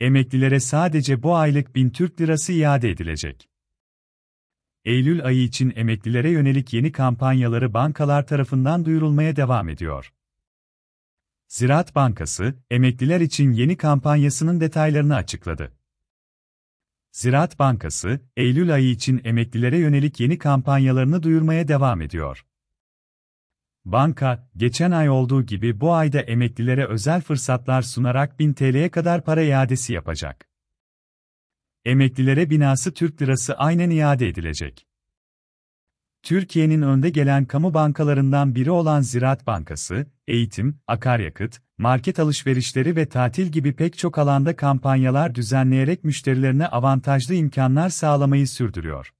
emeklilere sadece bu aylık 1000 Türk lirası iade edilecek. Eylül ayı için emeklilere yönelik yeni kampanyaları bankalar tarafından duyurulmaya devam ediyor. Ziraat Bankası, emekliler için yeni kampanyasının detaylarını açıkladı. Ziraat Bankası, Eylül ayı için emeklilere yönelik yeni kampanyalarını duyurmaya devam ediyor. Banka, geçen ay olduğu gibi bu ayda emeklilere özel fırsatlar sunarak 1000 TL'ye kadar para iadesi yapacak. Emeklilere binası Türk lirası aynen iade edilecek. Türkiye'nin önde gelen kamu bankalarından biri olan Ziraat Bankası, eğitim, akaryakıt, market alışverişleri ve tatil gibi pek çok alanda kampanyalar düzenleyerek müşterilerine avantajlı imkanlar sağlamayı sürdürüyor.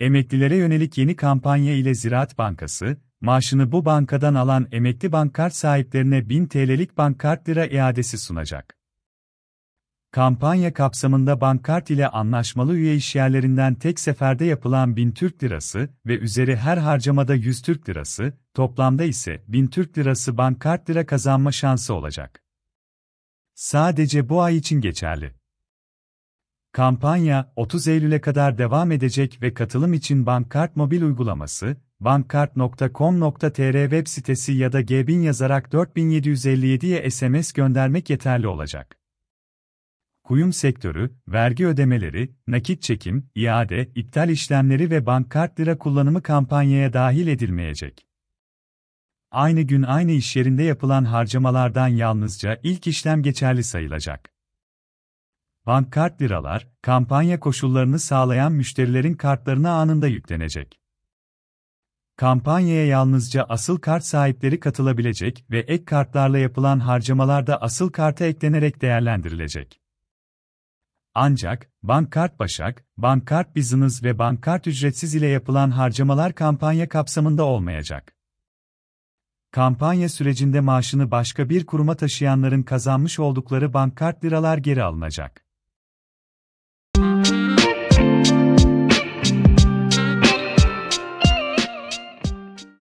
Emeklilere yönelik yeni kampanya ile Ziraat Bankası, maaşını bu bankadan alan emekli bankkart sahiplerine 1000 TL'lik bankkart lira iadesi sunacak. Kampanya kapsamında bankkart ile anlaşmalı üye işyerlerinden tek seferde yapılan 1000 Türk Lirası ve üzeri her harcamada 100 Türk Lirası, toplamda ise 1000 Türk Lirası bankkart lira kazanma şansı olacak. Sadece bu ay için geçerli. Kampanya 30 Eylül'e kadar devam edecek ve katılım için Bankkart mobil uygulaması, bankkart.com.tr web sitesi ya da Gbin yazarak 4757'ye SMS göndermek yeterli olacak. Kuyum sektörü, vergi ödemeleri, nakit çekim, iade, iptal işlemleri ve bankkart lira kullanımı kampanyaya dahil edilmeyecek. Aynı gün aynı iş yerinde yapılan harcamalardan yalnızca ilk işlem geçerli sayılacak. Bankkart liralar, kampanya koşullarını sağlayan müşterilerin kartlarına anında yüklenecek. Kampanyaya yalnızca asıl kart sahipleri katılabilecek ve ek kartlarla yapılan harcamalar da asıl karta eklenerek değerlendirilecek. Ancak, Bankkart Başak, Bankkart Business ve Bankkart Ücretsiz ile yapılan harcamalar kampanya kapsamında olmayacak. Kampanya sürecinde maaşını başka bir kuruma taşıyanların kazanmış oldukları bankkart liralar geri alınacak.